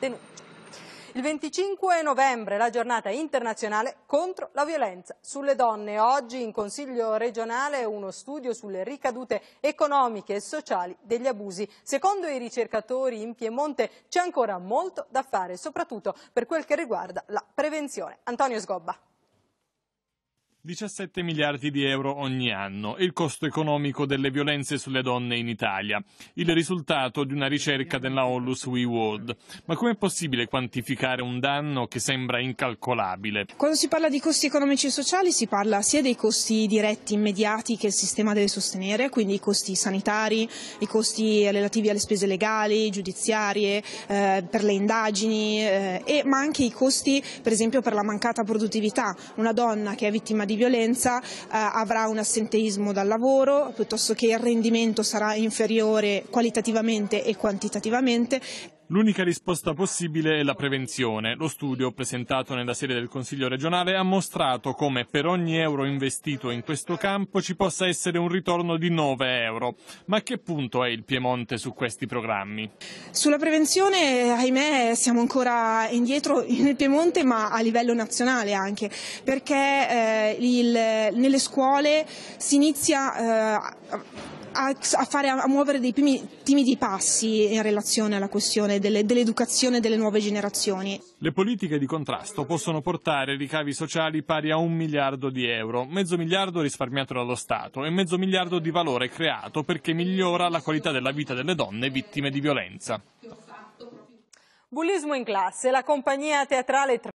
denuncia. Il 25 novembre la giornata internazionale contro la violenza sulle donne. Oggi in Consiglio regionale uno studio sulle ricadute economiche e sociali degli abusi. Secondo i ricercatori in Piemonte c'è ancora molto da fare, soprattutto per quel che riguarda la prevenzione. Antonio Sgobba. 17 miliardi di euro ogni anno il costo economico delle violenze sulle donne in Italia, il risultato di una ricerca della Onlus We World. Ma com'è possibile quantificare un danno che sembra incalcolabile? Quando si parla di costi economici e sociali si parla sia dei costi diretti, immediati che il sistema deve sostenere, quindi i costi sanitari, i costi relativi alle spese legali, giudiziarie, eh, per le indagini, eh, e, ma anche i costi per esempio per la mancata produttività. Una donna che è vittima di di violenza eh, avrà un assenteismo dal lavoro piuttosto che il rendimento sarà inferiore qualitativamente e quantitativamente L'unica risposta possibile è la prevenzione. Lo studio presentato nella sede del Consiglio regionale ha mostrato come per ogni euro investito in questo campo ci possa essere un ritorno di 9 euro. Ma a che punto è il Piemonte su questi programmi? Sulla prevenzione, ahimè, siamo ancora indietro nel Piemonte, ma a livello nazionale anche, perché eh, il nelle scuole si inizia eh, a, fare, a, muovere dei primi timidi passi in relazione alla questione delle, dell'educazione delle nuove generazioni. Le politiche di contrasto possono portare ricavi sociali pari a un miliardo di euro, mezzo miliardo risparmiato dallo Stato e mezzo miliardo di valore creato perché migliora la qualità della vita delle donne vittime di violenza. Bullismo in classe, la compagnia teatrale